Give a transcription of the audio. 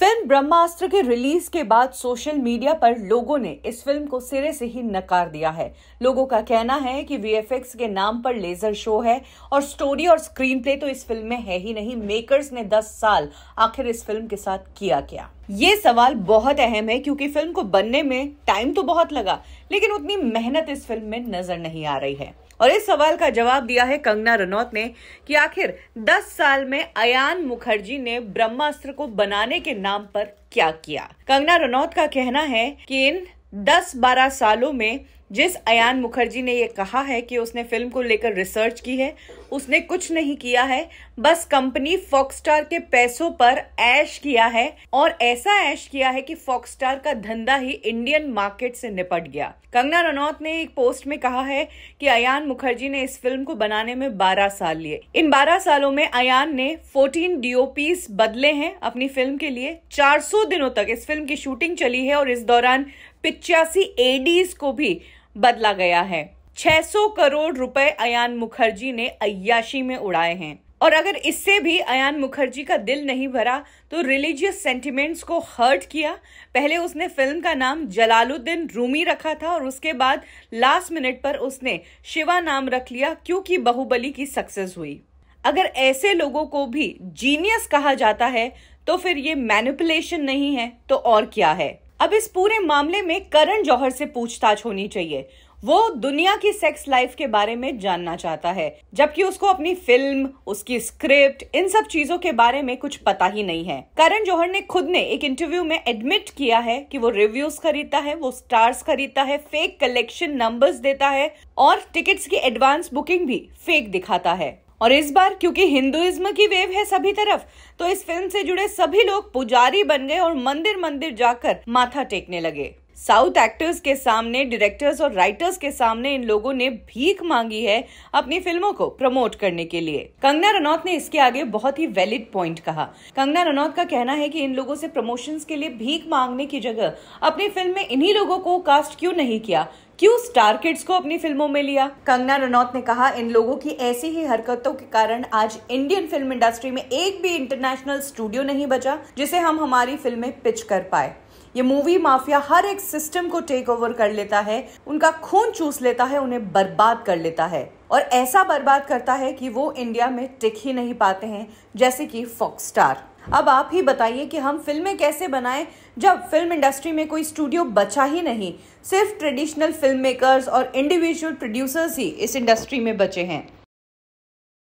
film ब्रह्मास्त्र के release के बाद सोशल मीडिया पर लोगों ने इस फिल्म को सिरे से ही नकार दिया है लोगों का कहना है कि वीएफएक्स के नाम पर लेजर शो है और स्टोरी और स्क्रीन प्ले तो इस फिल्म में है ही नहीं मेकर्स ने 10 साल आखिर इस फिल्म के साथ किया क्या ये सवाल बहुत अहम है क्योंकि फिल्म को बनने में टाइम तो बहुत लगा लेकिन उतनी मेहनत इस फिल्म में नजर नहीं आ रही है और इस सवाल का जवाब दिया है कंगना रनौत ने कि आखिर 10 साल में अयान मुखर्जी ने ब्रह्मास्त्र को बनाने के नाम पर क्या किया कंगना रनौत का कहना है कि इन 10-12 सालों में जिस अयान मुखर्जी ने यह कहा है कि उसने फिल्म को लेकर रिसर्च की है उसने कुछ नहीं किया है बस कंपनी फॉक्सटार के पैसों पर ऐश किया है और ऐसा ऐश किया है कि फॉक्सटार का धंधा ही इंडियन मार्केट से निपट गया कंगना रनौत ने एक पोस्ट में कहा है कि अयान मुखर्जी ने इस फिल्म को बनाने में बारह साल लिए इन बारह सालों में अयान ने फोर्टीन डीओपीस बदले हैं अपनी फिल्म के लिए 400 दिनों तक इस फिल्म की शूटिंग चली है और इस दौरान पिचासी एडीज को भी बदला गया है 600 करोड़ रुपए अयान मुखर्जी ने अयाशी में उड़ाए हैं और अगर इससे भी अयान मुखर्जी का दिल नहीं भरा तो रिलीजियस सेंटिमेंट्स को हर्ट किया पहले उसने फिल्म का नाम जलालुद्दीन रूमी रखा था और उसके बाद लास्ट मिनट पर उसने शिवा नाम रख लिया क्योंकि बाहुबली की सक्सेस हुई अगर ऐसे लोगों को भी जीनियस कहा जाता है तो फिर ये मैनिपुलेशन नहीं है तो और क्या है अब इस पूरे मामले में करण जौहर से पूछताछ होनी चाहिए वो दुनिया की सेक्स लाइफ के बारे में जानना चाहता है जबकि उसको अपनी फिल्म उसकी स्क्रिप्ट इन सब चीजों के बारे में कुछ पता ही नहीं है करण जौहर ने खुद ने एक इंटरव्यू में एडमिट किया है कि वो रिव्यूज खरीदता है वो स्टार्स खरीदता है फेक कलेक्शन नंबर्स देता है और टिकट्स की एडवांस बुकिंग भी फेक दिखाता है और इस बार क्योंकि हिंदुइज्म की वेव है सभी तरफ तो इस फिल्म से जुड़े सभी लोग पुजारी बन गए और मंदिर मंदिर जाकर माथा टेकने लगे साउथ एक्टर्स के सामने डायरेक्टर्स और राइटर्स के सामने इन लोगों ने भीख मांगी है अपनी फिल्मों को प्रमोट करने के लिए कंगना रनौत ने इसके आगे बहुत ही वैलिड पॉइंट कहा कंगना रनौत का कहना है कि इन लोगों से प्रमोशंस के लिए भीख मांगने की जगह अपनी फिल्म में इन्हीं लोगों को कास्ट क्यों नहीं किया क्यों स्टार किड्स को अपनी फिल्मों में लिया कंगना रनौत ने कहा इन लोगों की ऐसी ही हरकतों के कारण आज इंडियन फिल्म इंडस्ट्री में एक भी इंटरनेशनल स्टूडियो नहीं बचा जिसे हम हमारी फिल्में पिच कर पाए ये मूवी माफिया हर एक सिस्टम को टेक ओवर कर लेता है उनका खून चूस लेता है उन्हें बर्बाद कर लेता है और ऐसा बर्बाद करता है कि वो इंडिया में टिक ही नहीं पाते हैं जैसे कि फॉक्स स्टार अब आप ही बताइए कि हम फिल्में कैसे बनाएं जब फिल्म इंडस्ट्री में कोई स्टूडियो बचा ही नहीं सिर्फ ट्रेडिशनल फिल्म मेकर्स और इंडिविजुअल प्रोड्यूसर्स ही इस इंडस्ट्री में बचे हैं